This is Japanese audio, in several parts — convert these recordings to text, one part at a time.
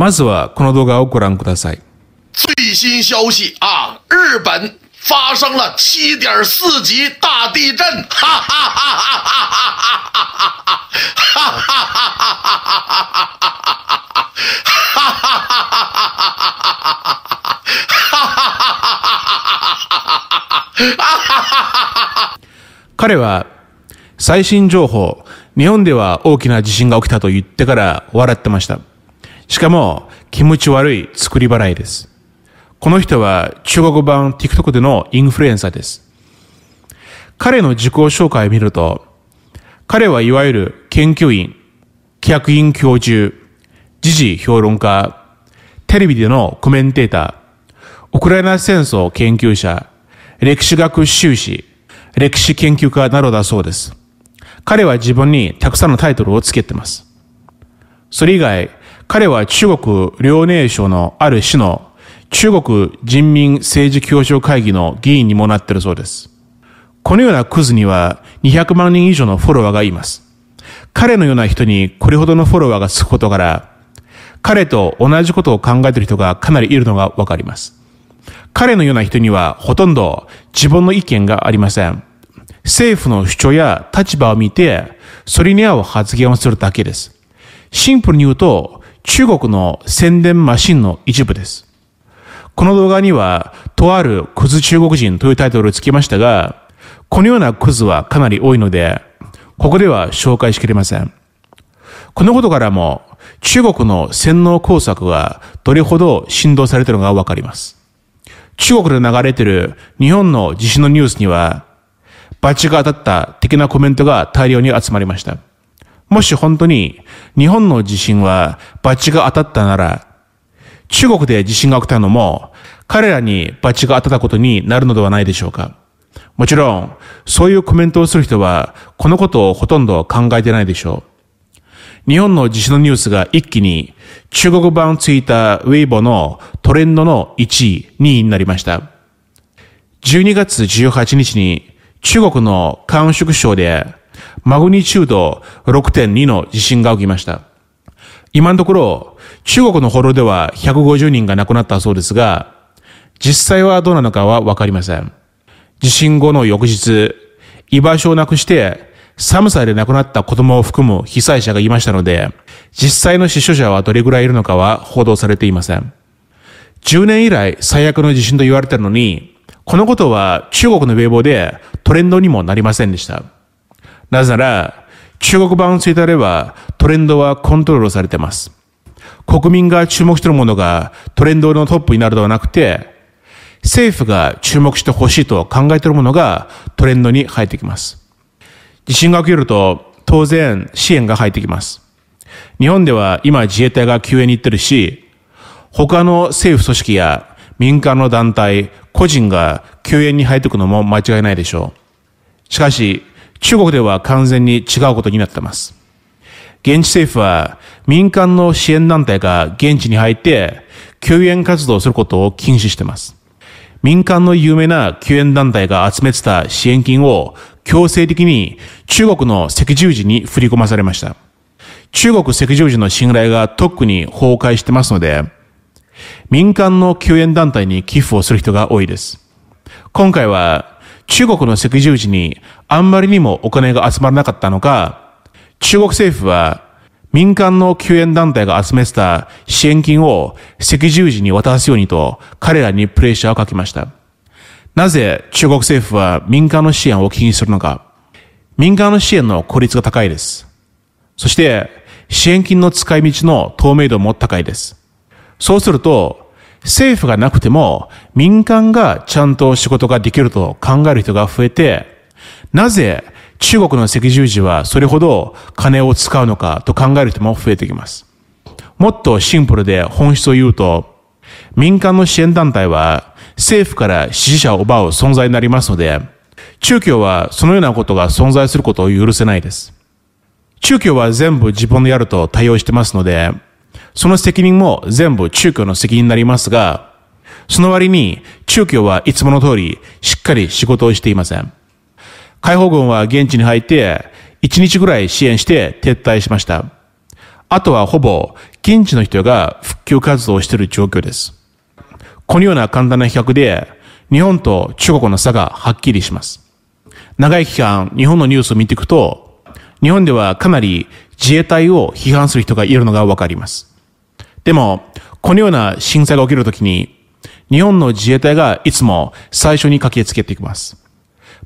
まずはこの動画をご覧ください。最新消息啊！日本发生了七点四级大地震，哈哈哈哈哈哈哈哈哈哈哈哈哈哈！彼は最新情報、日本では大きな地震が起きたと言ってから笑ってました。しかも、気持ち悪い作り払いです。この人は中国版 TikTok でのインフルエンサーです。彼の自己紹介を見ると、彼はいわゆる研究員、客員教授、時事評論家、テレビでのコメンテーター、ウクライナ戦争研究者、歴史学修士、歴史研究家などだそうです。彼は自分にたくさんのタイトルをつけてます。それ以外、彼は中国遼寧省のある市の中国人民政治協商会議の議員にもなっているそうです。このようなクズには200万人以上のフォロワーがいます。彼のような人にこれほどのフォロワーがつくことから、彼と同じことを考えている人がかなりいるのがわかります。彼のような人にはほとんど自分の意見がありません。政府の主張や立場を見て、それに合う発言をするだけです。シンプルに言うと、中国の宣伝マシンの一部です。この動画には、とあるクズ中国人というタイトルをつけましたが、このようなクズはかなり多いので、ここでは紹介しきれません。このことからも、中国の洗脳工作がどれほど振動されているのがわかります。中国で流れている日本の地震のニュースには、バチが当たった的なコメントが大量に集まりました。もし本当に日本の地震はバチが当たったなら、中国で地震が起きたのも彼らにバチが当たったことになるのではないでしょうか。もちろん、そういうコメントをする人は、このことをほとんど考えてないでしょう。日本の地震のニュースが一気に中国版ツイッターウェイボのトレンドの1位、2位になりました。12月18日に中国の韓粛省でマグニチュード6.2の地震が起きました。今のところ、中国のホロでは150人が亡くなったそうですが、実際はどうなのかはわかりません。地震後の翌日、居場所をなくして寒さで亡くなった子供を含む被災者がいましたので、実際の死傷者はどれぐらいいるのかは報道されていません。10年以来最悪の地震と言われたのに、このことは中国のウェでトレンドにもなりませんでした。なぜなら、中国版ツイッターれば、トレンドはコントロールされています。国民が注目しているものがトレンドのトップになるではなくて、政府が注目してほしいと考えているものがトレンドに入ってきます。地震が起きると、当然支援が入ってきます。日本では今自衛隊が救援に行ってるし、他の政府組織や民間の団体、個人が救援に入っていくのも間違いないでしょう。しかし、中国では完全に違うことになっています。現地政府は民間の支援団体が現地に入って救援活動をすることを禁止しています。民間の有名な救援団体が集めてた支援金を強制的に中国の赤十字に振り込まされました。中国赤十字の信頼が特に崩壊してますので、民間の救援団体に寄付をする人が多いです。今回は中国の赤十字にあんまりにもお金が集まらなかったのか、中国政府は民間の救援団体が集めてた支援金を赤十字に渡すようにと彼らにプレッシャーをかけました。なぜ中国政府は民間の支援を気にするのか。民間の支援の効率が高いです。そして支援金の使い道の透明度も高いです。そうすると政府がなくても民間がちゃんと仕事ができると考える人が増えて、なぜ中国の赤十字はそれほど金を使うのかと考える人も増えてきます。もっとシンプルで本質を言うと、民間の支援団体は政府から支持者を奪う存在になりますので、中共はそのようなことが存在することを許せないです。中共は全部自分でやると対応してますので、その責任も全部中共の責任になりますが、その割に中共はいつもの通りしっかり仕事をしていません。解放軍は現地に入って1日ぐらい支援して撤退しました。あとはほぼ現地の人が復旧活動をしている状況です。このような簡単な比較で日本と中国の差がはっきりします。長い期間日本のニュースを見ていくと日本ではかなり自衛隊を批判する人がいるのがわかります。でも、このような震災が起きるときに、日本の自衛隊がいつも最初に駆けつけていきます。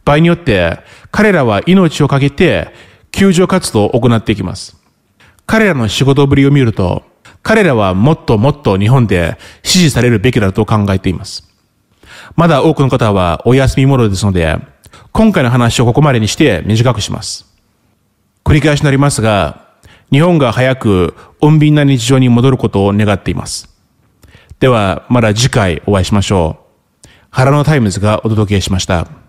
場合によって、彼らは命を懸けて救助活動を行っていきます。彼らの仕事ぶりを見ると、彼らはもっともっと日本で支持されるべきだと考えています。まだ多くの方はお休みモードですので、今回の話をここまでにして短くします。繰り返しになりますが、日本が早く穏便な日常に戻ることを願っています。では、まだ次回お会いしましょう。原のタイムズがお届けしました。